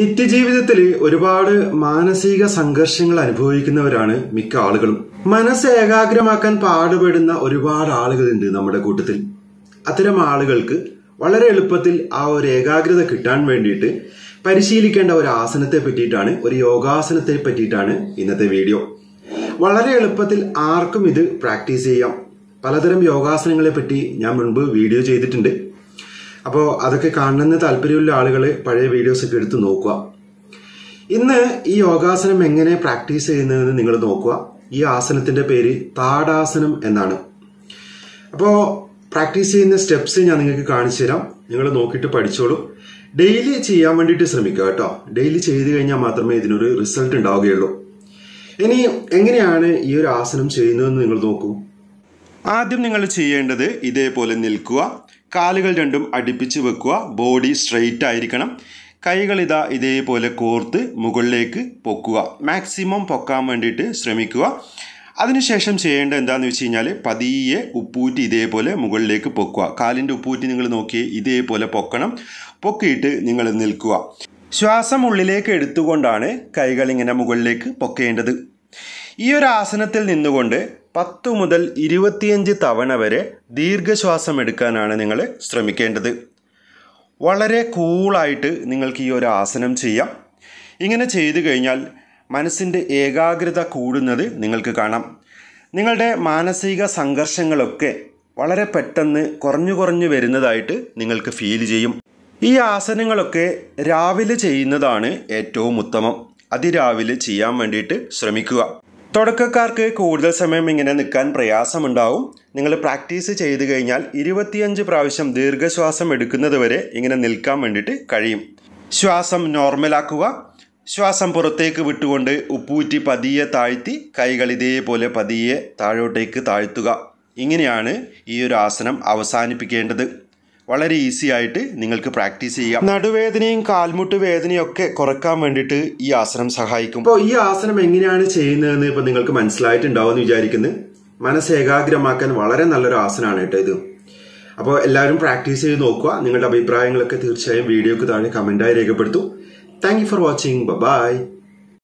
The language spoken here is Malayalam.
നിത്യജീവിതത്തിൽ ഒരുപാട് മാനസിക സംഘർഷങ്ങൾ അനുഭവിക്കുന്നവരാണ് മിക്ക ആളുകളും മനസ്സ് ഏകാഗ്രമാക്കാൻ പാടുപെടുന്ന ഒരുപാട് ആളുകളുണ്ട് നമ്മുടെ കൂട്ടത്തിൽ അത്തരം ആളുകൾക്ക് വളരെ എളുപ്പത്തിൽ ആ ഒരു ഏകാഗ്രത കിട്ടാൻ വേണ്ടിയിട്ട് പരിശീലിക്കേണ്ട ഒരു ആസനത്തെ പറ്റിയിട്ടാണ് ഒരു യോഗാസനത്തെ പറ്റിയിട്ടാണ് ഇന്നത്തെ വീഡിയോ വളരെ എളുപ്പത്തിൽ ആർക്കും ഇത് പ്രാക്ടീസ് ചെയ്യാം പലതരം യോഗാസനങ്ങളെ പറ്റി ഞാൻ മുൻപ് വീഡിയോ ചെയ്തിട്ടുണ്ട് അപ്പോൾ അതൊക്കെ കാണണമെന്ന് താല്പര്യമുള്ള ആളുകൾ പഴയ ഒക്കെ എടുത്ത് നോക്കുക ഇന്ന് ഈ യോഗാസനം എങ്ങനെ പ്രാക്ടീസ് ചെയ്യുന്നതെന്ന് നിങ്ങൾ നോക്കുക ഈ ആസനത്തിന്റെ പേര് താടാസനം എന്നാണ് അപ്പോൾ പ്രാക്ടീസ് ചെയ്യുന്ന സ്റ്റെപ്സ് ഞാൻ നിങ്ങൾക്ക് കാണിച്ചു തരാം നിങ്ങൾ നോക്കിയിട്ട് പഠിച്ചോളൂ ഡെയിലി ചെയ്യാൻ വേണ്ടിയിട്ട് ശ്രമിക്കുക കേട്ടോ ഡെയിലി ചെയ്തു കഴിഞ്ഞാൽ മാത്രമേ ഇതിനൊരു റിസൾട്ട് ഉണ്ടാവുകയുള്ളൂ ഇനി എങ്ങനെയാണ് ഈ ഒരു ആസനം ചെയ്യുന്നതെന്ന് നിങ്ങൾ നോക്കൂ ആദ്യം നിങ്ങൾ ചെയ്യേണ്ടത് ഇതേപോലെ നിൽക്കുക കാലുകൾ രണ്ടും അടുപ്പിച്ച് വെക്കുക ബോഡി സ്ട്രെയിറ്റ് ആയിരിക്കണം കൈകൾ ഇതാ ഇതേപോലെ കോർത്ത് മുകളിലേക്ക് പൊക്കുക മാക്സിമം പൊക്കാൻ വേണ്ടിയിട്ട് ശ്രമിക്കുക അതിനുശേഷം ചെയ്യേണ്ട എന്താണെന്ന് വെച്ച് കഴിഞ്ഞാൽ പതിയെ ഉപ്പൂറ്റി ഇതേപോലെ മുകളിലേക്ക് പൊക്കുക കാലിൻ്റെ ഉപ്പൂറ്റി നിങ്ങൾ നോക്കി ഇതേപോലെ പൊക്കണം പൊക്കിയിട്ട് നിങ്ങൾ നിൽക്കുക ശ്വാസം ഉള്ളിലേക്ക് എടുത്തുകൊണ്ടാണ് കൈകൾ ഇങ്ങനെ മുകളിലേക്ക് പൊക്കേണ്ടത് ഈ ഒരു ആസനത്തിൽ നിന്നുകൊണ്ട് പത്തു മുതൽ ഇരുപത്തിയഞ്ച് തവണ വരെ ദീർഘശ്വാസം എടുക്കാനാണ് നിങ്ങൾ ശ്രമിക്കേണ്ടത് വളരെ കൂളായിട്ട് നിങ്ങൾക്ക് ഈ ഒരു ആസനം ചെയ്യാം ഇങ്ങനെ ചെയ്തു കഴിഞ്ഞാൽ മനസ്സിൻ്റെ ഏകാഗ്രത കൂടുന്നത് നിങ്ങൾക്ക് കാണാം നിങ്ങളുടെ മാനസിക സംഘർഷങ്ങളൊക്കെ വളരെ പെട്ടെന്ന് കുറഞ്ഞു കുറഞ്ഞു വരുന്നതായിട്ട് നിങ്ങൾക്ക് ഫീൽ ചെയ്യും ഈ ആസനങ്ങളൊക്കെ രാവിലെ ചെയ്യുന്നതാണ് ഏറ്റവും ഉത്തമം അതിരാവിലെ ചെയ്യാൻ വേണ്ടിയിട്ട് ശ്രമിക്കുക തുടക്കക്കാർക്ക് കൂടുതൽ സമയം ഇങ്ങനെ നിൽക്കാൻ പ്രയാസമുണ്ടാവും നിങ്ങൾ പ്രാക്ടീസ് ചെയ്ത് കഴിഞ്ഞാൽ ഇരുപത്തിയഞ്ച് പ്രാവശ്യം ദീർഘശ്വാസം എടുക്കുന്നത് വരെ ഇങ്ങനെ നിൽക്കാൻ വേണ്ടിയിട്ട് കഴിയും ശ്വാസം നോർമലാക്കുക ശ്വാസം പുറത്തേക്ക് വിട്ടുകൊണ്ട് ഉപ്പൂറ്റി പതിയെ താഴ്ത്തി കൈകൾ ഇതേപോലെ പതിയെ താഴോട്ടേക്ക് താഴ്ത്തുക ഇങ്ങനെയാണ് ഈ ഒരു ആസനം അവസാനിപ്പിക്കേണ്ടത് വളരെ ഈസി ആയിട്ട് നിങ്ങൾക്ക് പ്രാക്ടീസ് ചെയ്യാം നടുവേദനയും കാൽമുട്ട് വേദനയും ഒക്കെ കുറക്കാൻ വേണ്ടിയിട്ട് ഈ ആസനം സഹായിക്കും അപ്പോൾ ഈ ആസനം എങ്ങനെയാണ് ചെയ്യുന്നതെന്ന് ഇപ്പോൾ നിങ്ങൾക്ക് മനസ്സിലായിട്ടുണ്ടാവുമെന്ന് വിചാരിക്കുന്നത് വിചാരിക്കുന്നു മനസ്സ് ഏകാഗ്രമാക്കാൻ വളരെ നല്ലൊരു ആസനമാണ് കേട്ടോ ഇത് അപ്പോൾ എല്ലാവരും പ്രാക്ടീസ് ചെയ്ത് നോക്കുക നിങ്ങളുടെ അഭിപ്രായങ്ങളൊക്കെ തീർച്ചയായും വീഡിയോക്ക് താഴെ കമൻറ്റായി രേഖപ്പെടുത്തും താങ്ക് ഫോർ വാച്ചിങ് ബൈ